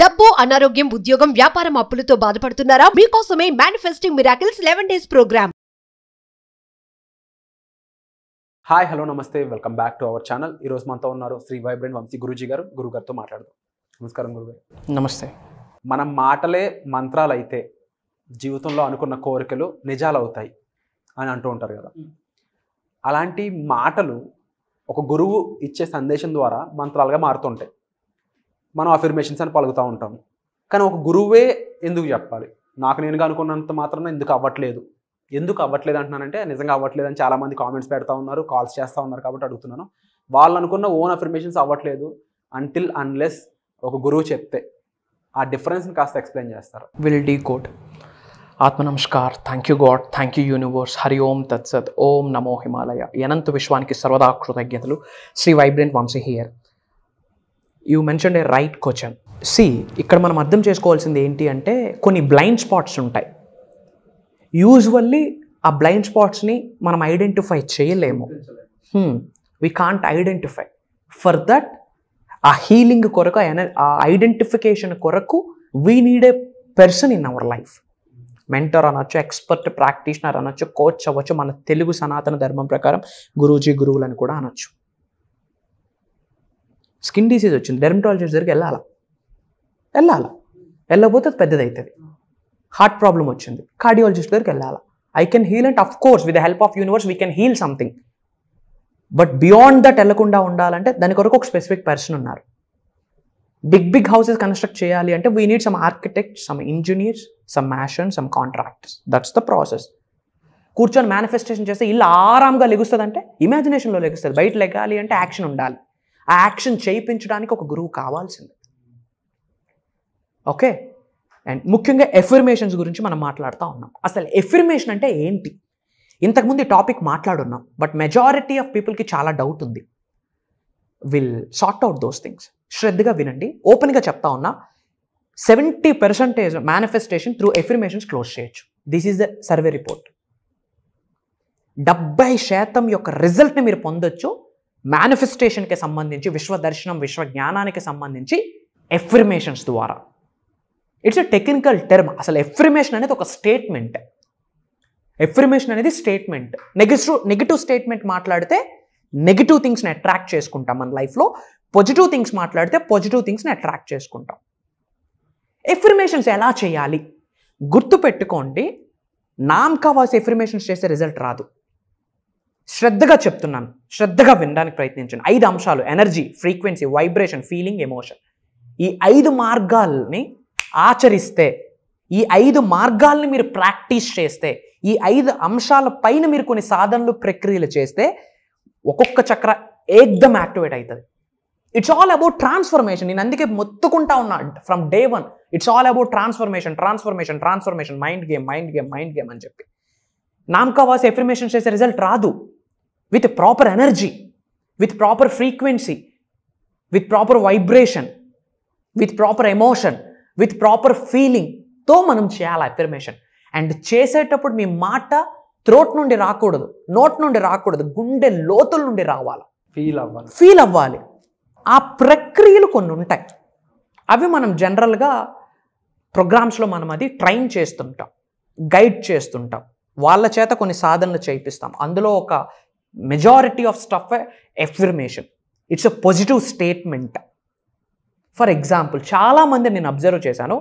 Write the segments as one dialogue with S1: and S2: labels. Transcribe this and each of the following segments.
S1: డబ్బు అనారోగ్యం ఉద్యోగం వ్యాపారం అప్పులతో బాధపడుతున్నారా మీకోసమే manifesting miracles eleven days program
S2: hi hello namaste welcome back to our channel ఈ రోజు మనతో ఉన్నారు శ్రీ వైబ్రెంట్ వంశీ గురుజీ గారు గురుగారితో మాట్లాడదాం నమస్కారం గురుగారు నమస్తే మన మాటలే మంత్రాలు అయితే జీవితంలో అనుకున్న కోరికలు నిజాలు అవుతాయి అని అంటూ ఉంటారు కదా అలాంటి మాటలు ఒక గురువు ఇచ్చే సందేశం ద్వారా మంత్రాలుగా మారుతుంటాయి మనం అఫిర్మేషన్స్ అని పలుకుతూ ఉంటాం కానీ ఒక గురువే ఎందుకు చెప్పాలి నాకు నేనుగా అనుకున్నంత మాత్రం ఎందుకు అవ్వట్లేదు ఎందుకు అవ్వట్లేదు అంటున్నానంటే నిజంగా అవ్వట్లేదు అని చాలామంది కామెంట్స్ పెడతా ఉన్నారు కాల్స్ చేస్తూ ఉన్నారు కాబట్టి అడుగుతున్నాను వాళ్ళు అనుకున్న ఓన్ అఫర్మేషన్స్ అవ్వట్లేదు అంటిల్ అన్లెస్ ఒక గురువు చెప్తే ఆ డిఫరెన్స్ని కాస్త ఎక్స్ప్లెయిన్ చేస్తారు
S1: విల్ డీ కోట్ ఆత్మ నమస్కార్ thank you God thank you universe Hari ఓం తత్సత్ ఓం నమో హిమాలయ ఎనంత విశ్వానికి సర్వదా కృతజ్ఞతలు Shri vibrant Vamsi here you mention a right question see ఇక్కడ మనం అర్థం చేసుకోవాల్సింది ఏంటి అంటే కొన్ని బ్లైండ్ స్పాట్స్ ఉంటాయి యూజువల్లీ ఆ బ్లైండ్ స్పాట్స్ని మనం ఐడెంటిఫై చేయలేము we can't identify for that ఆ హీలింగ్ కొరకు ఆ ఐడెంటిఫికేషన్ కొరకు we need a person in our life mentor అనొచ్చు ఎక్స్పర్ట్ ప్రాక్టీషనర్ అనొచ్చు కోచ్ అవ్వచ్చు మన తెలుగు సనాతన ధర్మం ప్రకారం గురూజీ గురువులను కూడా అనొచ్చు స్కిన్ డిసీజ్ వచ్చింది డెర్మటాలజిస్ట్ దగ్గరికి వెళ్ళాలా వెళ్ళాలా వెళ్ళకపోతే అది పెద్దది అవుతుంది హార్ట్ ప్రాబ్లం వచ్చింది కార్డియాలజిస్ట్ దగ్గరికి వెళ్ళాలా I can heal and of course with the help of universe we can heal something but beyond that వెళ్ళకుండా ఉండాలంటే దాని కొరకు ఒక స్పెసిఫిక్ పర్సన్ ఉన్నారు బిగ్ బిగ్ హౌసెస్ కన్స్ట్రక్ట్ చేయాలి అంటే we need some architect some engineers some mason some contracts that's the process కూర్చొని manifestation చేస్తే ఇల్లు ఆరాంగా అంటే ఇమాజినేషన్లో లెగుస్తుంది బయట లెగాలి అంటే యాక్షన్ ఉండాలి ఆ యాక్షన్ చేయించడానికి ఒక గురువు కావాల్సింది ఓకే అండ్ ముఖ్యంగా ఎఫర్మేషన్స్ గురించి మనం మాట్లాడుతూ ఉన్నాం అసలు ఎఫర్మేషన్ అంటే ఏంటి ఇంతకుముందు ఈ టాపిక్ మాట్లాడున్నాం బట్ మెజారిటీ ఆఫ్ పీపుల్కి చాలా డౌట్ ఉంది will sort out those things శ్రద్ధగా వినండి ఓపెన్గా చెప్తా ఉన్నా seventy percentage manifestation through affirmations close చేయొచ్చు this is the survey report డెబ్బై శాతం యొక్క రిజల్ట్ని మీరు పొందొచ్చు మేనిఫెస్టేషన్కి సంబంధించి విశ్వ దర్శనం విశ్వ జ్ఞానానికి సంబంధించి ఎఫ్రిమేషన్స్ ద్వారా ఇట్స్ ఎ టెక్నికల్ టర్మ్ అసలు ఎఫ్రిమేషన్ అనేది ఒక స్టేట్మెంట్ ఎఫ్రిమేషన్ అనేది స్టేట్మెంట్ నెగిటివ్ నెగిటివ్ స్టేట్మెంట్ మాట్లాడితే నెగిటివ్ థింగ్స్ని అట్రాక్ట్ చేసుకుంటాం మన లైఫ్లో పాజిటివ్ థింగ్స్ మాట్లాడితే పాజిటివ్ థింగ్స్ని అట్రాక్ట్ చేసుకుంటాం ఎఫ్రిమేషన్స్ ఎలా చేయాలి గుర్తుపెట్టుకోండి నామ్ కావాల్సి ఎఫ్రిమేషన్స్ చేస్తే రిజల్ట్ రాదు శ్రద్ధగా చెప్తున్నాను శ్రద్ధగా వినడానికి ప్రయత్నించండి ఐదు అంశాలు energy frequency vibration feeling emotion ఈ ఐదు మార్గాల్ని ఆచరిస్తే ఈ ఐదు మార్గాల్ని మీరు ప్రాక్టీస్ చేస్తే ఈ ఐదు అంశాల పైన మీరు కొన్ని సాధనలు ప్రక్రియలు చేస్తే ఒక్కొక్క చక్ర ఏక్దమ్ యాక్టివేట్ అవుతుంది ఇట్స్ ఆల్ అబౌట్ ట్రాన్స్ఫర్మేషన్ నేను అందుకే మొత్తుకుంటా ఉన్నా from day one it's all about transformation transformation transformation mind game mind game mind game అని చెప్పి నామ్కా వాస్ ఎఫర్మేషన్ చేసే రిజల్ట్ రాదు with proper energy with proper frequency with proper vibration with proper emotion with proper ఫీలింగ్తో మనం చేయాలి affirmation and చేసేటప్పుడు మీ మాట త్రోట్ నుండి రాకూడదు నోట్ నుండి రాకూడదు గుండె లోతుల నుండి రావాలి ఫీల్ అవ్వాలి ఫీల్ అవ్వాలి ఆ ప్రక్రియలు కొన్ని ఉంటాయి అవి మనం జనరల్గా ప్రోగ్రామ్స్లో మనం అది ట్రైన్ చేస్తుంటాం గైడ్ చేస్తుంటాం వాళ్ళ చేత కొన్ని సాధనలు చేయిస్తాం అందులో ఒక majority of stuff affirmation it's a positive statement for example చాలామంది నేను అబ్జర్వ్ చేశాను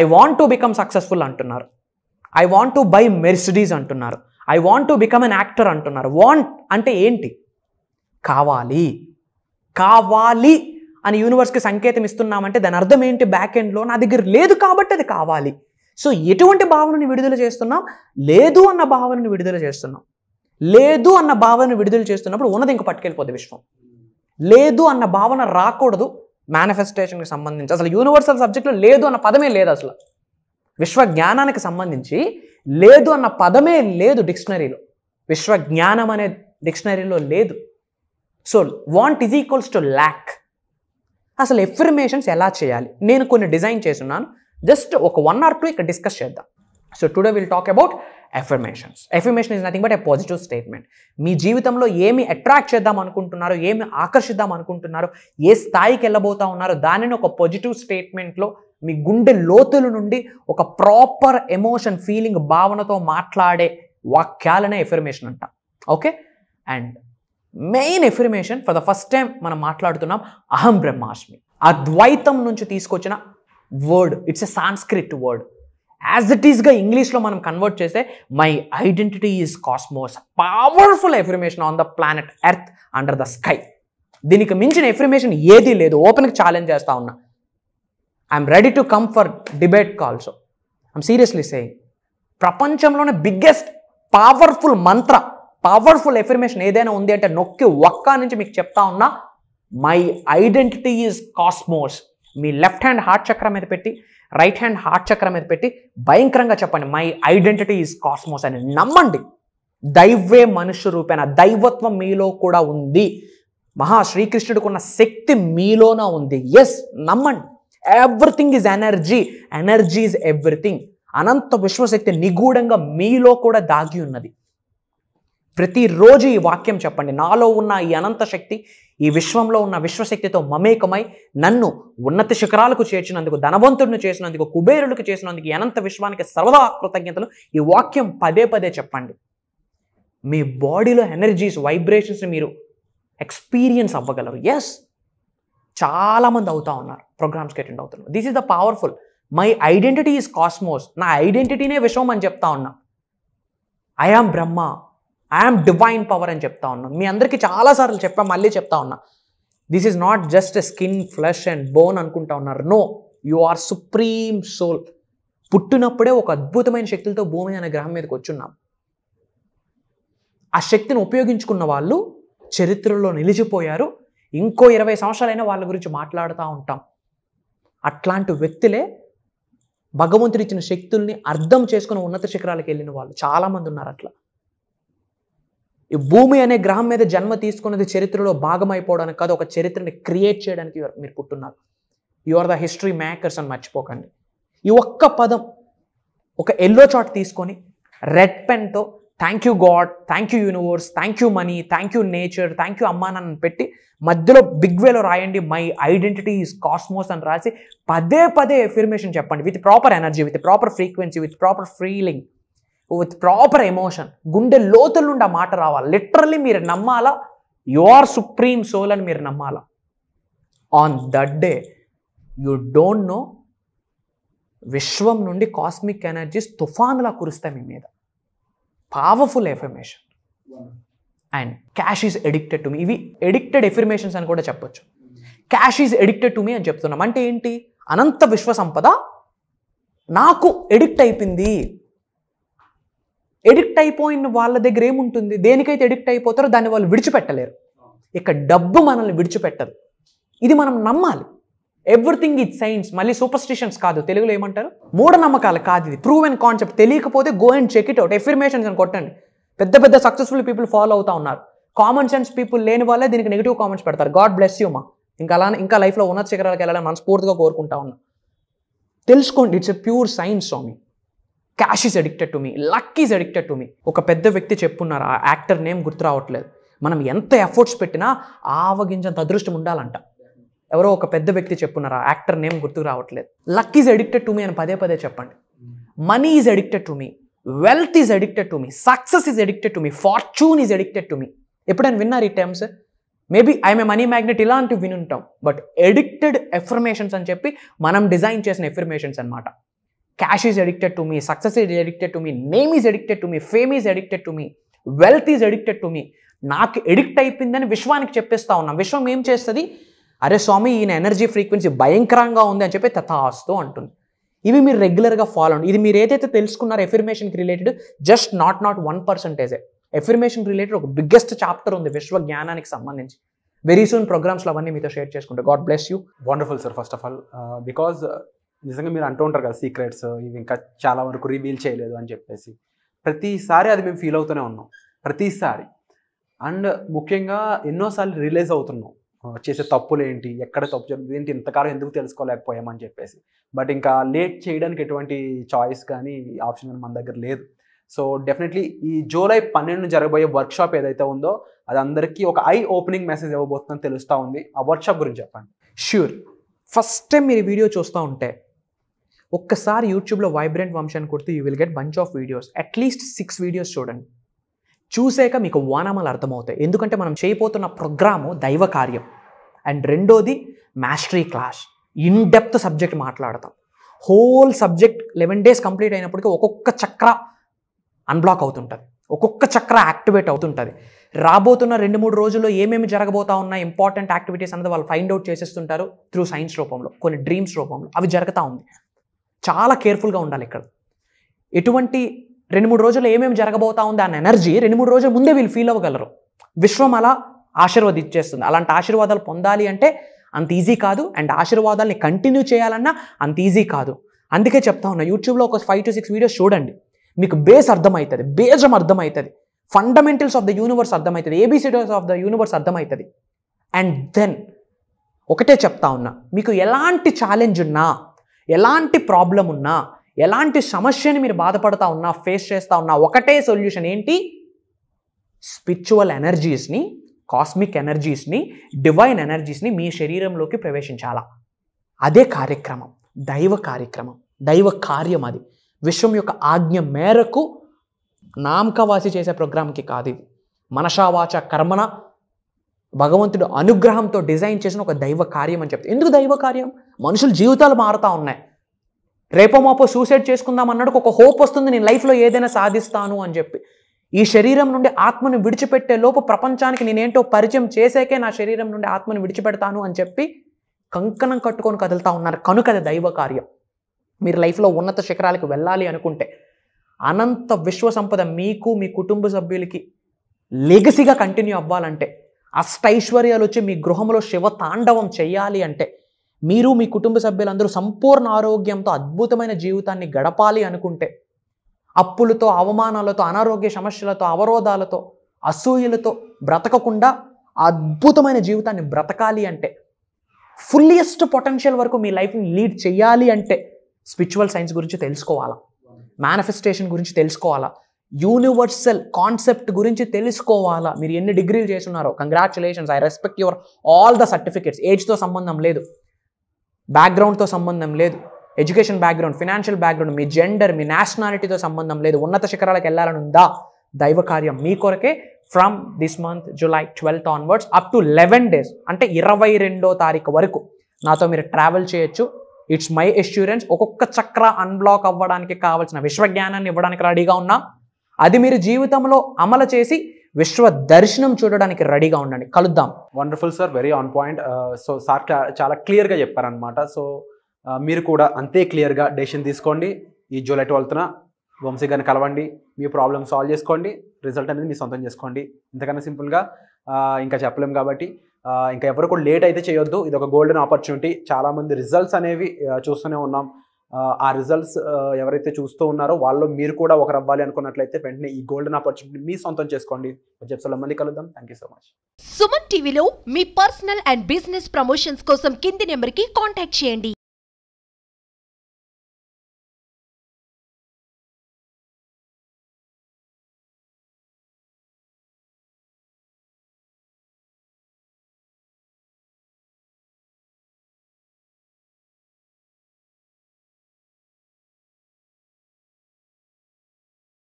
S1: I want to become successful అంటున్నారు I want to buy Mercedes అంటున్నారు I want to become an actor అంటున్నారు వాంట్ అంటే ఏంటి కావాలి కావాలి అని యూనివర్స్కి సంకేతం ఇస్తున్నామంటే దాని అర్థం ఏంటి బ్యాక్ ఎండ్లో నా దగ్గర లేదు కాబట్టి అది కావాలి సో ఎటువంటి భావనని విడుదల చేస్తున్నాం లేదు అన్న భావనని విడుదల చేస్తున్నాం లేదు అన్న భావనని విడుదల చేస్తున్నప్పుడు ఉన్నది ఇంకా పట్టుకెళ్ళిపోద్ది విశ్వం లేదు అన్న భావన రాకూడదు మేనిఫెస్టేషన్కి సంబంధించి అసలు యూనివర్సల్ సబ్జెక్ట్లో లేదు అన్న పదమే లేదు అసలు విశ్వ జ్ఞానానికి సంబంధించి లేదు అన్న పదమే లేదు డిక్షనరీలో విశ్వ జ్ఞానం అనే డిక్షనరీలో లేదు so want is equals to lack అసలు ఎఫర్మేషన్స్ ఎలా చేయాలి నేను కొన్ని డిజైన్ చేస్తున్నాను జస్ట్ ఒక వన్ ఆర్ టూ ఇక్కడ డిస్కస్ చేద్దాం so today will talk about affirmations affirmation is nothing but a positive statement మీ జీవితంలో ఏమి అట్రాక్ట్ చేద్దాం అనుకుంటున్నారో ఏమి ఆకర్షిద్దాం అనుకుంటున్నారో ఏ స్థాయికి వెళ్ళబోతా ఉన్నారో దానిని ఒక పాజిటివ్ స్టేట్మెంట్లో మీ గుండె లోతుల నుండి ఒక ప్రాపర్ ఎమోషన్ ఫీలింగ్ భావనతో మాట్లాడే వాక్యాలనే ఎఫర్మేషన్ అంట okay and main affirmation for the first time మనం మాట్లాడుతున్నాం అహం బ్రహ్మాస్మి అద్వైతం నుంచి తీసుకొచ్చిన word it's a Sanskrit word as it ఈస్గా ఇంగ్లీష్లో మనం కన్వర్ట్ చేస్తే my identity is cosmos powerful affirmation on the planet earth under the sky దీనికి మించిన ఎఫర్మేషన్ ఏదీ లేదు ఓపెన్కి ఛాలెంజ్ చేస్తా ఉన్నా I'm ready to come for debate కాల్సో ఐమ్ సీరియస్లీ సేయింగ్ ప్రపంచంలోనే బిగ్గెస్ట్ పవర్ఫుల్ మంత్ర పవర్ఫుల్ ఎఫర్మేషన్ ఏదైనా ఉంది అంటే నొక్కి ఒక్క నుంచి మీకు చెప్తా ఉన్నా మై ఐడెంటిటీ ఈజ్ కాస్మోస్ మీ లెఫ్ట్ హ్యాండ్ హార్ట్ చక్రం మీద పెట్టి రైట్ హ్యాండ్ హార్ట్ చక్ర మీద పెట్టి భయంకరంగా చెప్పండి మై ఐడెంటిటీ ఈజ్ కాస్మోస్ అని నమ్మండి దైవే మనుష్య రూపేణ దైవత్వం మీలో కూడా ఉంది మహా ఉన్న శక్తి మీలోన ఉంది ఎస్ నమ్మండి everything is energy energy is everything అనంత విశ్వశక్తి నిగూఢంగా మీలో కూడా దాగి ఉన్నది ప్రతిరోజు ఈ వాక్యం చెప్పండి నాలో ఉన్న ఈ అనంత శక్తి ఈ విశ్వంలో ఉన్న విశ్వశక్తితో మమేకమై నన్ను ఉన్నత శిఖరాలకు చేర్చినందుకు ధనవంతుడిని చేసినందుకు కుబేరుడికి చేసినందుకు అనంత విశ్వానికి సర్వదా కృతజ్ఞతలు ఈ వాక్యం పదే పదే చెప్పండి మీ బాడీలో ఎనర్జీస్ వైబ్రేషన్స్ని మీరు ఎక్స్పీరియన్స్ అవ్వగలరు ఎస్ చాలామంది అవుతా ఉన్నారు ప్రోగ్రామ్స్కి అటెండ్ అవుతున్నారు this is the powerful my identity is cosmos నా ఐడెంటిటీనే విశ్వం అని చెప్తా ఉన్నా I am Brahma I'm divine power అని చెప్తా ఉన్నా మీ అందరికీ చాలాసార్లు చెప్పా మళ్ళీ చెప్తా ఉన్నా this is not just skin flesh and bone అనుకుంటా ఉన్నారు no you are supreme soul పుట్టినప్పుడే ఒక అద్భుతమైన శక్తులతో భూమి అనే గ్రహం మీదకి వచ్చున్నాం ఆ శక్తిని ఉపయోగించుకున్న వాళ్ళు చరిత్రలో నిలిచిపోయారు ఇంకో ఇరవై సంవత్సరాలైనా వాళ్ళ గురించి మాట్లాడుతూ ఉంటాం అట్లాంటి వ్యక్తులే భగవంతుడిచ్చిన శక్తుల్ని అర్థం చేసుకుని ఉన్నత శిఖరాలకు వెళ్ళిన వాళ్ళు చాలామంది ఉన్నారు అట్లా ఈ భూమి అనే గ్రహం మీద జన్మ తీసుకున్నది చరిత్రలో భాగం అయిపోవడానికి కాదు ఒక చరిత్రని క్రియేట్ చేయడానికి మీరు పుట్టున్నారు you are the history makers అని మర్చిపోకండి ఈ ఒక్క పదం ఒక ఎల్లో చాట్ తీసుకొని రెడ్ పెన్తో thank you God thank you universe thank you money thank you nature thank you అమ్మా నన్ను పెట్టి మధ్యలో బిగ్ వేలో రాయండి మై ఐడెంటిటీ ఈజ్ కాస్మోస్ అని రాసి పదే పదే ఎఫిర్మేషన్ చెప్పండి with proper energy with proper frequency with proper feeling with proper emotion గుండె లోతుల నుండి ఆ మాట రావాలి లిటరల్లీ మీరు నమ్మాలా యు ఆర్ సుప్రీం సోల్ అని మీరు నమ్మాలా on that day you don't know విశ్వం నుండి కాస్మిక్ ఎనర్జీస్ తుఫానులా కురుస్తాయి మీ మీద powerful affirmation and cash is addicted to me ఇవి ఎడిక్టెడ్ ఎఫర్మేషన్స్ అని కూడా చెప్పొచ్చు cash is addicted to me అని చెప్తున్నాం అంటే ఏంటి అనంత విశ్వ సంపద నాకు ఎడిక్ట్ అయిపోయింది ఎడిక్ట్ అయిపోయిన వాళ్ళ దగ్గర ఏముంటుంది దేనికైతే ఎడిక్ట్ అయిపోతారో దాన్ని వాళ్ళు విడిచిపెట్టలేరు ఇక డబ్బు మనల్ని విడిచిపెట్టదు ఇది మనం నమ్మాలి ఎవ్రీథింగ్ ఇట్ సైన్స్ మళ్ళీ సూపర్ స్టిషన్స్ కాదు తెలుగులో ఏమంటారు మూఢ నమ్మకాలు కాదు ఇది ప్రూవ్ అండ్ కాన్సెప్ట్ తెలియకపోతే go and check it out affirmations అని కొట్టండి పెద్ద పెద్ద సక్సెస్ఫుల్ పీపుల్ ఫాలో అవుతా ఉన్నారు కామన్ సెన్స్ పీపుల్ లేని వాళ్ళే దీనికి నెగిటివ్ కామెంట్స్ పెడతారు గాడ్ బ్లెస్ యూ మా ఇంకా అలా ఇంకా లైఫ్లో ఉన్నత శిఖరాలకు వెళ్ళాలని మనస్ఫూర్తిగా కోరుకుంటా ఉన్నా తెలుసుకోండి it's a pure science swami cash is addicted to me luck is addicted to me ఒక పెద్ద వ్యక్తి చెప్పున్నారు ఆ యాక్టర్ నేమ్ గుర్తు రావట్లేదు మనం ఎంత ఎఫర్ట్స్ పెట్టినా ఆవగించంత అదృష్టం ఉండాలంట ఎవరో ఒక పెద్ద వ్యక్తి చెప్పున్నారు ఆ యాక్టర్ నేమ్ గుర్తుకు రావట్లేదు luck is addicted to me అని పదే పదే చెప్పండి money is addicted to me wealth is addicted to me success is addicted to me fortune is addicted to me ఎప్పుడైనా విన్నారు ఈ times maybe I'm money magnet ఇలాంటివి వినుంటాం బట్ ఎడిక్టెడ్ ఎఫర్మేషన్స్ అని చెప్పి మనం డిజైన్ చేసిన ఎఫర్మేషన్స్ అనమాట cash is addicted to me success is addicted to me name is addicted to me fame is addicted to me wealth is addicted to me నాకు addict అయిపోయిందని విశ్వానికి చెప్పేస్తా ఉన్నాం విశ్వం ఏం చేస్తుంది అరే స్వామి ఈయన ఎనర్జీ ఫ్రీక్వెన్సీ భయంకరంగా ఉంది అని చెప్పి తథాస్తు అంటుంది ఇవి మీరు రెగ్యులర్గా ఫాలో అండి ఇది మీరు ఏదైతే తెలుసుకున్నారో ఎఫర్మేషన్కి related just not not one పర్సంటేజే ఎఫర్మేషన్ రిలేటెడ్ ఒక బిగ్గెస్ట్ చాప్టర్ ఉంది విశ్వ జ్ఞానానికి సంబంధించి వెరీ సూన్ ప్రోగ్రామ్స్లో అవన్నీ మీతో షేర్ చేసుకుంటారు God bless you wonderful sir first of all because
S2: నిజంగా మీరు అంటూ ఉంటారు కదా సీక్రెట్స్ ఇవి ఇంకా చాలా వరకు రివీల్ చేయలేదు అని చెప్పేసి ప్రతిసారి అది మేము ఫీల్ అవుతూనే ఉన్నాం ప్రతిసారి అండ్ ముఖ్యంగా ఎన్నోసార్లు రిలీజ్ అవుతున్నాం చేసే తప్పులు ఏంటి ఎక్కడ తప్పు జరిగింది ఏంటి ఇంతకాలం ఎందుకు తెలుసుకోలేకపోయామని చెప్పేసి బట్ ఇంకా లేట్ చేయడానికి ఎటువంటి చాయిస్ కానీ ఆప్షన్ కానీ మన దగ్గర లేదు సో డెఫినెట్లీ ఈ జూలై పన్నెండున జరగబోయే వర్క్షాప్ ఏదైతే ఉందో అది అందరికీ ఒక ఐ ఓపెనింగ్ మెసేజ్
S1: ఇవ్వబోతుందని తెలుస్తూ ఉంది ఆ వర్క్షాప్ గురించి చెప్పండి ష్యూర్ ఫస్ట్ టైం మీరు వీడియో చూస్తూ ఉంటే ఒక్కసారి యూట్యూబ్లో వైబ్రెంట్ వంశం కొడితే you will get bunch of videos at least six videos చూడండి చూసాక మీకు వానామాలు అర్థమవుతాయి ఎందుకంటే మనం చేయబోతున్న ప్రోగ్రాము దైవ కార్యం అండ్ రెండోది mastery class in depth subject మాట్లాడతాం whole subject eleven days complete అయినప్పటికీ ఒక్కొక్క చక్ర అన్బ్లాక్ అవుతుంటుంది ఒక్కొక్క చక్ర యాక్టివేట్ అవుతుంటుంది రాబోతున్న రెండు మూడు రోజుల్లో ఏమేమి జరగబోతా ఉన్న ఇంపార్టెంట్ యాక్టివిటీస్ అనేది వాళ్ళు ఫైండ్ అవుట్ చేసేస్తుంటారు త్రూ సైన్స్ రూపంలో కొన్ని డ్రీమ్స్ రూపంలో అవి జరుగుతూ ఉంది చాలా కేర్ఫుల్గా ఉండాలి ఇక్కడ ఎటువంటి రెండు మూడు రోజులు ఏమేమి జరగబోతా ఉంది అని ఎనర్జీ రెండు మూడు రోజుల ముందే వీళ్ళు ఫీల్ అవ్వగలరు విశ్వం అలా ఆశీర్వదించేస్తుంది అలాంటి ఆశీర్వాదాలు పొందాలి అంటే అంత ఈజీ కాదు అండ్ ఆశీర్వాదాలని కంటిన్యూ చేయాలన్నా అంత ఈజీ కాదు అందుకే చెప్తా ఉన్నా యూట్యూబ్లో ఒక ఫైవ్ టు సిక్స్ వీడియోస్ చూడండి మీకు బేస్ అర్థమవుతుంది బేజం అర్థమవుతుంది ఫండమెంటల్స్ ఆఫ్ ద యూనివర్స్ అర్థమవుతుంది ఏబిసిడీస్ ఆఫ్ ద యూనివర్స్ అర్థమవుతుంది అండ్ దెన్ ఒకటే చెప్తా ఉన్నా మీకు ఎలాంటి ఛాలెంజ్ ఉన్నా ఎలాంటి ప్రాబ్లం ఉన్నా ఎలాంటి సమస్యని మీరు బాధపడతా ఉన్నా ఫేస్ చేస్తూ ఉన్నా ఒకటే సొల్యూషన్ ఏంటి స్పిరిచువల్ ఎనర్జీస్ని కాస్మిక్ ఎనర్జీస్ని డివైన్ ఎనర్జీస్ని మీ శరీరంలోకి ప్రవేశించాలా అదే కార్యక్రమం దైవ కార్యక్రమం దైవ కార్యం అది విశ్వం యొక్క ఆజ్ఞ మేరకు నామకవాసి చేసే ప్రోగ్రాంకి కాదు ఇది మనషావాచ కర్మణ భగవంతుడు అనుగ్రహంతో డిజైన్ చేసిన ఒక దైవ కార్యం అని చెప్తారు ఎందుకు దైవ కార్యం మనుషుల జీవితాలు మారుతూ ఉన్నాయి రేపో మాపో సూసైడ్ చేసుకుందాం అన్నాడు ఒక హోప్ వస్తుంది నేను లైఫ్లో ఏదైనా సాధిస్తాను అని చెప్పి ఈ శరీరం నుండి ఆత్మను విడిచిపెట్టే లోపు ప్రపంచానికి నేనేంటో పరిచయం చేసేకే నా శరీరం నుండి ఆత్మను విడిచిపెడతాను అని చెప్పి కంకణం కట్టుకొని కదులుతూ ఉన్నారు కనుక అది దైవ కార్యం మీరు లైఫ్లో ఉన్నత శిఖరాలకు వెళ్ళాలి అనుకుంటే అనంత విశ్వ సంపద మీకు మీ కుటుంబ సభ్యులకి లెగసీగా కంటిన్యూ అవ్వాలంటే అష్టైశ్వర్యాలు వచ్చి మీ గృహంలో శివ తాండవం చేయాలి అంటే మీరు మీ కుటుంబ సభ్యులందరూ సంపూర్ణ ఆరోగ్యంతో అద్భుతమైన జీవితాన్ని గడపాలి అనుకుంటే అప్పులతో అవమానాలతో అనారోగ్య సమస్యలతో అవరోధాలతో అసూయలతో బ్రతకకుండా అద్భుతమైన జీవితాన్ని బ్రతకాలి అంటే ఫుల్లియెస్ట్ పొటెన్షియల్ వరకు మీ లైఫ్ని లీడ్ చేయాలి అంటే స్పిరిచువల్ సైన్స్ గురించి తెలుసుకోవాలా మేనిఫెస్టేషన్ గురించి తెలుసుకోవాలా యూనివర్సల్ కాన్సెప్ట్ గురించి తెలుసుకోవాలా మీరు ఎన్ని డిగ్రీలు చేస్తున్నారో congratulations I respect your all the certificates ఏజ్తో సంబంధం లేదు బ్యాక్గ్రౌండ్తో సంబంధం లేదు ఎడ్యుకేషన్ బ్యాక్గ్రౌండ్ ఫినాన్షియల్ బ్యాక్గ్రౌండ్ మీ జెండర్ మీ నేషనాలిటీతో సంబంధం లేదు ఉన్నత శిఖరాలకు వెళ్ళాలని ఉందా దైవ కార్యం మీ కొరకే from this month July twelfth onwards up to eleven days అంటే ఇరవై రెండో తారీఖు వరకు నాతో మీరు ట్రావెల్ చేయొచ్చు ఇట్స్ మై ఎష్యూరెన్స్ ఒక్కొక్క చక్ర అన్బ్లాక్ అవ్వడానికి కావాల్సిన విశ్వజ్ఞానాన్ని ఇవ్వడానికి రెడీగా ఉన్నా అది మీరు జీవితంలో అమలు చేసి విశ్వ దర్శనం చూడడానికి రెడీగా ఉండండి కలుద్దాం wonderful
S2: sir very on point so sir చాలా క్లియర్గా చెప్పారనమాట సో uh, మీరు కూడా అంతే క్లియర్గా డెసిషన్ తీసుకోండి ఈ జూలై ట్వెల్త్న వంశీ గారిని కలవండి మీ ప్రాబ్లమ్ సాల్వ్ చేసుకోండి రిజల్ట్ అనేది మీ సొంతం చేసుకోండి ఇంతకన్నా సింపుల్గా uh, ఇంకా చెప్పలేము కాబట్టి uh, ఇంకా ఎవరు కూడా లేట్ అయితే చేయొద్దు ఇది ఒక గోల్డెన్ ఆపర్చునిటీ చాలామంది రిజల్ట్స్ అనేవి చూస్తూనే ఉన్నాం ఆ రిజల్ట్స్ ఎవరైతే చూస్తూ ఉన్నారో వాళ్ళు మీరు కూడా ఒకరు అవ్వాలి అనుకున్నట్లయితే వెంటనే ఈ గోల్డెన్ ఆపర్చునిటీ మీ సొంతం చేసుకోండి వచ్చే మంది కలుద్దాం thank you so much
S1: Suman టీవీలో మీ పర్సనల్ అండ్ బిజినెస్ ప్రమోషన్స్ కోసం కింది నెంబర్కి కాంటాక్ట్ చేయండి